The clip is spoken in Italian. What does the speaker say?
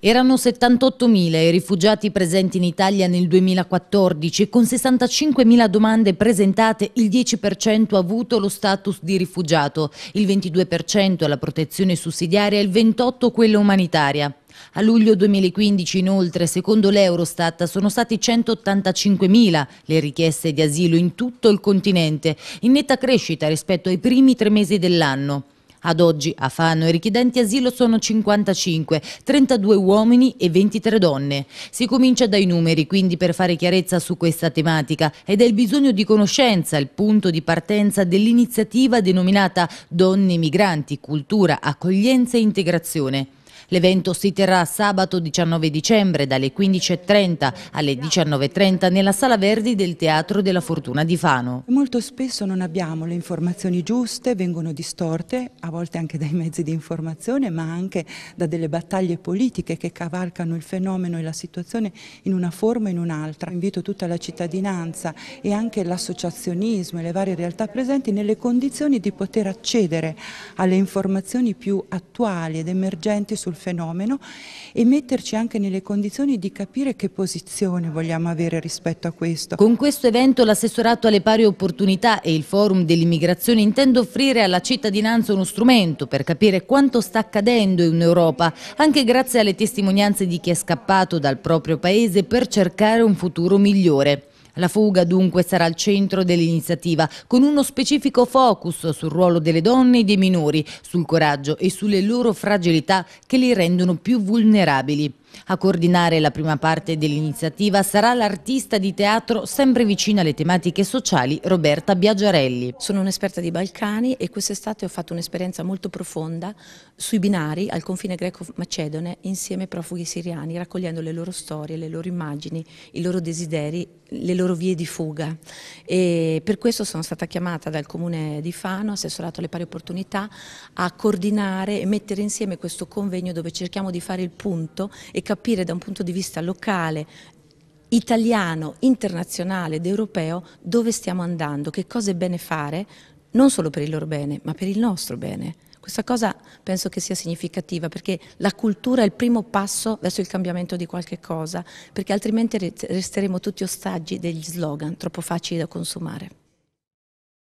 Erano 78.000 i rifugiati presenti in Italia nel 2014 con 65.000 domande presentate il 10% ha avuto lo status di rifugiato, il 22% la protezione sussidiaria e il 28% quella umanitaria. A luglio 2015 inoltre, secondo l'Eurostat, sono stati 185.000 le richieste di asilo in tutto il continente, in netta crescita rispetto ai primi tre mesi dell'anno. Ad oggi a Fano i richiedenti asilo sono 55, 32 uomini e 23 donne. Si comincia dai numeri, quindi per fare chiarezza su questa tematica ed è il bisogno di conoscenza il punto di partenza dell'iniziativa denominata Donne Migranti, Cultura, Accoglienza e Integrazione. L'evento si terrà sabato 19 dicembre dalle 15.30 alle 19.30 nella Sala Verdi del Teatro della Fortuna di Fano. Molto spesso non abbiamo le informazioni giuste, vengono distorte, a volte anche dai mezzi di informazione, ma anche da delle battaglie politiche che cavalcano il fenomeno e la situazione in una forma o in un'altra. Invito tutta la cittadinanza e anche l'associazionismo e le varie realtà presenti nelle condizioni di poter accedere alle informazioni più attuali ed emergenti sul fenomeno e metterci anche nelle condizioni di capire che posizione vogliamo avere rispetto a questo. Con questo evento l'assessorato alle pari opportunità e il forum dell'immigrazione intende offrire alla cittadinanza uno strumento per capire quanto sta accadendo in Europa, anche grazie alle testimonianze di chi è scappato dal proprio paese per cercare un futuro migliore. La fuga dunque sarà al centro dell'iniziativa, con uno specifico focus sul ruolo delle donne e dei minori, sul coraggio e sulle loro fragilità che li rendono più vulnerabili. A coordinare la prima parte dell'iniziativa sarà l'artista di teatro sempre vicina alle tematiche sociali Roberta Biaggiarelli. Sono un'esperta di Balcani e quest'estate ho fatto un'esperienza molto profonda sui binari al confine greco-macedone insieme ai profughi siriani, raccogliendo le loro storie, le loro immagini, i loro desideri, le loro vie di fuga. E per questo sono stata chiamata dal comune di Fano, assessorato alle pari opportunità, a coordinare e mettere insieme questo convegno dove cerchiamo di fare il punto e capire da un punto di vista locale italiano, internazionale ed europeo dove stiamo andando, che cosa è bene fare, non solo per il loro bene, ma per il nostro bene. Questa cosa penso che sia significativa perché la cultura è il primo passo verso il cambiamento di qualche cosa, perché altrimenti resteremo tutti ostaggi degli slogan troppo facili da consumare.